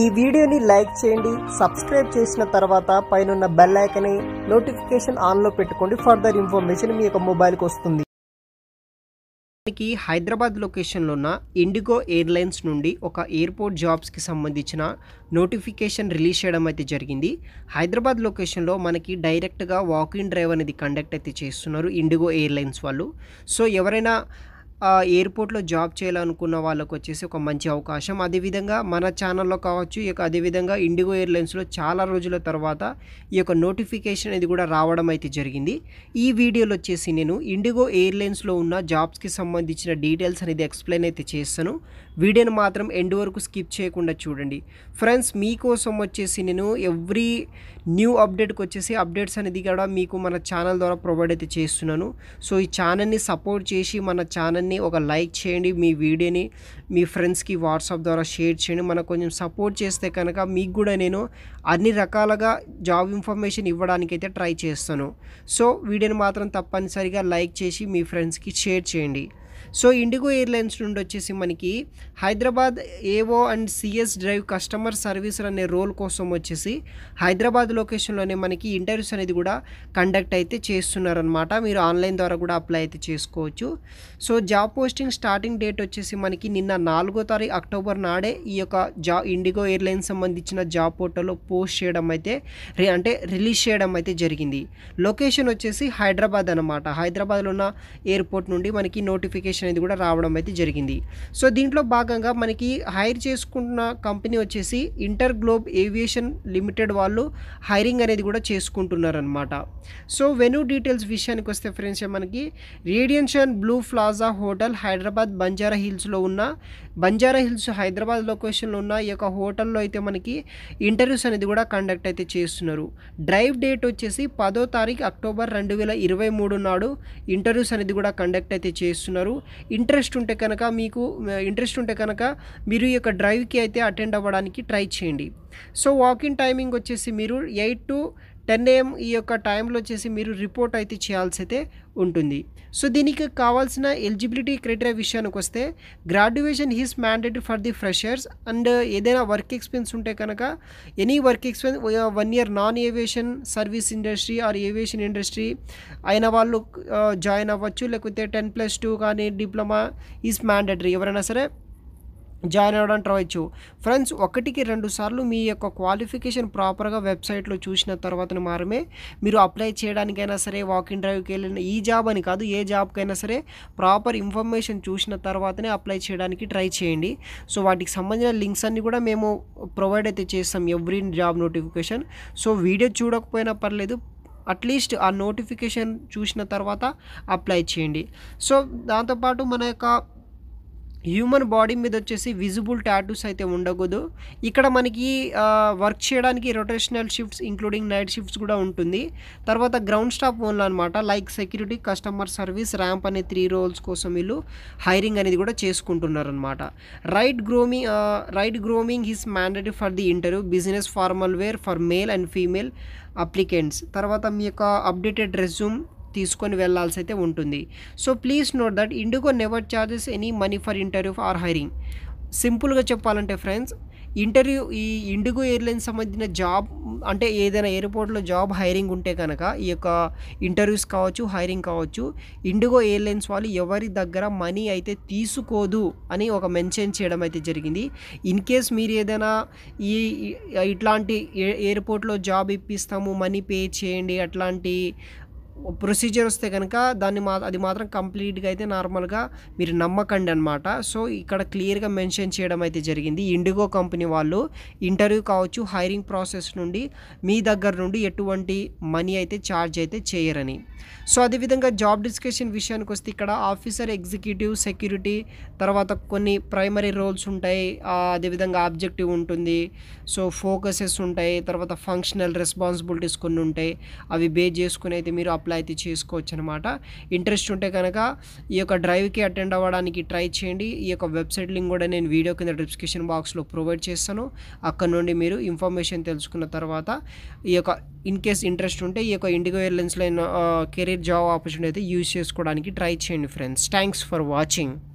ఈ వీడియోని లైక్ చేయండి సబ్స్క్రైబ్ చేసిన తర్వాత పైన బెల్ ఐకన్ నోటిఫికేషన్ ఆన్లో పెట్టుకోండి ఫర్దర్ ఇన్ఫర్మేషన్ మీ యొక్క మొబైల్కి వస్తుంది మనకి హైదరాబాద్ లొకేషన్లో ఉన్న ఇండిగో ఎయిర్లైన్స్ నుండి ఒక ఎయిర్పోర్ట్ జాబ్స్కి సంబంధించిన నోటిఫికేషన్ రిలీజ్ చేయడం అయితే జరిగింది హైదరాబాద్ లొకేషన్లో మనకి డైరెక్ట్గా వాకింగ్ డ్రైవ్ అనేది కండక్ట్ అయితే చేస్తున్నారు ఇండిగో ఎయిర్లైన్స్ వాళ్ళు సో ఎవరైనా ఎయిర్పోర్ట్లో జాబ్ చేయాలనుకున్న వాళ్ళకు వచ్చేసి ఒక మంచి అవకాశం అదేవిధంగా మన ఛానల్లో కావచ్చు ఇక అదేవిధంగా ఇండిగో ఎయిర్లైన్స్లో చాలా రోజుల తర్వాత ఈ యొక్క నోటిఫికేషన్ అనేది కూడా రావడం అయితే జరిగింది ఈ వీడియోలో వచ్చేసి నేను ఇండిగో ఎయిర్లైన్స్లో ఉన్న జాబ్స్కి సంబంధించిన డీటెయిల్స్ అనేది ఎక్స్ప్లెయిన్ అయితే చేస్తాను వీడియోని మాత్రం ఎండ్ వరకు స్కిప్ చేయకుండా చూడండి ఫ్రెండ్స్ మీకోసం వచ్చేసి నేను ఎవ్రీ న్యూ అప్డేట్కి వచ్చేసి అప్డేట్స్ అనేది కూడా మీకు మన ఛానల్ ద్వారా ప్రొవైడ్ అయితే చేస్తున్నాను సో ఈ ఛానల్ని సపోర్ట్ చేసి మన ఛానల్ని చేయండి ఒక లైక్ చేయండి మీ వీడియోని మీ ఫ్రెండ్స్కి వాట్సాప్ ద్వారా షేర్ చేయండి మనకు కొంచెం సపోర్ట్ చేస్తే కనుక మీకు కూడా నేను అన్ని రకాలుగా జాబ్ ఇన్ఫర్మేషన్ ఇవ్వడానికి అయితే ట్రై చేస్తాను సో వీడియోని మాత్రం తప్పనిసరిగా లైక్ చేసి మీ ఫ్రెండ్స్కి షేర్ చేయండి సో ఇండిగో ఎయిర్లైన్స్ నుండి వచ్చేసి మనకి Hyderabad AO and CS drive customer servicer అనే రోల్ కోసం వచ్చేసి హైదరాబాద్ లొకేషన్లోనే మనకి ఇంటర్వ్యూస్ అనేది కూడా కండక్ట్ అయితే చేస్తున్నారనమాట మీరు ఆన్లైన్ ద్వారా కూడా అప్లై అయితే చేసుకోవచ్చు so job posting starting date వచ్చేసి మనకి నిన్న నాలుగో తారీఖు అక్టోబర్ నాడే ఈ యొక్క జా ఇండిగో ఎయిర్లైన్స్ సంబంధించిన జాబ్ పోర్టల్లో పోస్ట్ చేయడం అయితే అంటే రిలీజ్ చేయడం అయితే జరిగింది లొకేషన్ వచ్చేసి హైదరాబాద్ అనమాట హైదరాబాద్లో ఉన్న ఎయిర్పోర్ట్ నుండి మనకి నోటిఫికేషన్ నోటిఫికేషన్ అనేది కూడా రావడం అయితే జరిగింది సో దీంట్లో భాగంగా మనకి హైర్ చేసుకుంటున్న కంపెనీ వచ్చేసి ఇంటర్ గ్లోబ్ ఏవియేషన్ లిమిటెడ్ వాళ్ళు హైరింగ్ అనేది కూడా చేసుకుంటున్నారనమాట సో వెన్యూ డీటెయిల్స్ విషయానికి వస్తే ఫ్రెండ్స్ మనకి Radisson Blu Plaza hotel Hyderabad Banjara హిల్స్లో ఉన్న బంజారా హిల్స్ హైదరాబాద్ లొకేషన్లో ఉన్న ఈ యొక్క హోటల్లో అయితే మనకి ఇంటర్వ్యూస్ అనేది కూడా కండక్ట్ అయితే చేస్తున్నారు డ్రైవ్ డేట్ వచ్చేసి పదో తారీఖు అక్టోబర్ రెండు వేల ఇరవై మూడు నాడు ఇంటర్వ్యూస్ అనేది కూడా కండక్ట్ అయితే చేస్తున్నారు ఇంట్రెస్ట్ ఉంటే కనుక మీకు ఇంట్రెస్ట్ ఉంటే కనుక మీరు ఈ యొక్క డ్రైవ్కి అయితే అటెండ్ అవ్వడానికి ట్రై చేయండి సో వాకింగ్ టైమింగ్ వచ్చేసి మీరు ఎయిట్ టు టెన్ ఏఎం ఈ యొక్క టైంలో వచ్చేసి మీరు రిపోర్ట్ అయితే చేయాల్సి అయితే ఉంటుంది సో దీనికి కావాల్సిన ఎలిజిబిలిటీ క్రైటీరియా విషయానికి వస్తే graduation is mandatory for the freshers and ఏదైనా వర్క్ ఎక్స్పీరియన్స్ ఉంటే కనుక any work experience one year non aviation service industry or aviation industry అయిన వాళ్ళు జాయిన్ అవ్వచ్చు లేకపోతే టెన్ ప్లస్ టూ కానీ డిప్లొమా ఈస్ మ్యాండేటరీ ఎవరైనా సరే జాయిన్ అవ్వడం ట్రై ఫ్రెండ్స్ ఒకటికి రెండు సార్లు మీ యొక్క క్వాలిఫికేషన్ ప్రాపర్గా వెబ్సైట్లో చూసిన తర్వాత మాత్రమే మీరు అప్లై చేయడానికైనా సరే వాకింగ్ డ్రైవ్కి వెళ్ళిన ఈ జాబ్ అని కాదు ఏ జాబ్కైనా సరే ప్రాపర్ ఇన్ఫర్మేషన్ చూసిన తర్వాతనే అప్లై చేయడానికి ట్రై చేయండి సో వాటికి సంబంధించిన లింక్స్ అన్నీ కూడా మేము ప్రొవైడ్ అయితే చేస్తాం every job notification so video చూడకపోయినా పర్లేదు అట్లీస్ట్ ఆ నోటిఫికేషన్ చూసిన తర్వాత అప్లై చేయండి సో దాంతోపాటు మన యొక్క హ్యూమన్ బాడీ మీద వచ్చేసి విజిబుల్ టాటూస్ అయితే ఉండకూడదు ఇక్కడ మనకి వర్క్ చేయడానికి rotational shifts including night shifts కూడా ఉంటుంది తర్వాత గ్రౌండ్ స్టాఫ్ ఓన్లు అనమాట like security customer service ramp అనే త్రీ రోల్స్ కోసం వీళ్ళు హైరింగ్ అనేది కూడా చేసుకుంటున్నారనమాట right grooming right grooming is mandatory for the interview business formal wear for male and female applicants తర్వాత మీ యొక్క అప్డేటెడ్ రెజ్యూమ్ తీసుకొని వెళ్లాల్సి అయితే ఉంటుంది so please note that IndiGo never charges any money for interview or hiring సింపుల్గా చెప్పాలంటే friends interview ఈ ఇండిగో ఎయిర్లైన్స్ సంబంధించిన జాబ్ అంటే ఏదైనా ఎయిర్పోర్ట్లో జాబ్ హైరింగ్ ఉంటే కనుక ఈ యొక్క ఇంటర్వ్యూస్ కావచ్చు హైరింగ్ కావచ్చు ఇండిగో ఎయిర్లైన్స్ వాళ్ళు ఎవరి దగ్గర మనీ అయితే తీసుకోదు అని ఒక మెన్షన్ చేయడం అయితే జరిగింది ఇన్ కేస్ మీరు ఏదైనా ఈ ఇట్లాంటి ఎయిర్పోర్ట్లో జాబ్ ఇప్పిస్తాము మనీ పే చేయండి అట్లాంటి ప్రొసీజర్ వస్తే కనుక దాన్ని మా అది మాత్రం కంప్లీట్గా అయితే నార్మల్గా మీరు నమ్మకండి అనమాట సో ఇక్కడ క్లియర్గా మెన్షన్ చేయడం అయితే జరిగింది ఇండిగో కంపెనీ వాళ్ళు ఇంటర్వ్యూ కావచ్చు హైరింగ్ ప్రాసెస్ నుండి మీ దగ్గర నుండి ఎటువంటి మనీ అయితే ఛార్జ్ అయితే చేయరని సో అదేవిధంగా జాబ్ డిస్కషన్ విషయానికి వస్తే ఇక్కడ ఆఫీసర్ ఎగ్జిక్యూటివ్ సెక్యూరిటీ తర్వాత కొన్ని ప్రైమరీ రోల్స్ ఉంటాయి అదేవిధంగా ఆబ్జెక్టివ్ ఉంటుంది సో ఫోకసెస్ ఉంటాయి తర్వాత ఫంక్షనల్ రెస్పాన్సిబిలిటీస్ కొన్ని ఉంటాయి అవి బేస్ చేసుకుని అయితే మీరు అప్లై అప్లై అయితే చేసుకోవచ్చు అనమాట ఇంట్రెస్ట్ ఉంటే కనుక ఈ యొక్క డ్రైవ్కి అటెండ్ అవ్వడానికి ట్రై చేయండి ఈ యొక్క వెబ్సైట్ లింక్ కూడా నేను వీడియో కింద డిస్క్రిప్షన్ బాక్స్లో ప్రొవైడ్ చేస్తాను అక్కడ నుండి మీరు ఇన్ఫర్మేషన్ తెలుసుకున్న తర్వాత ఈ యొక్క ఇన్ కేస్ ఇంట్రెస్ట్ ఉంటే ఈ యొక్క ఇండిగో ఎయిర్లైన్స్లో కెరీర్ జాబ్ ఆపర్చునిటీ అయితే యూజ్ చేసుకోవడానికి ట్రై చేయండి ఫ్రెండ్స్ థ్యాంక్స్ ఫర్ వాచింగ్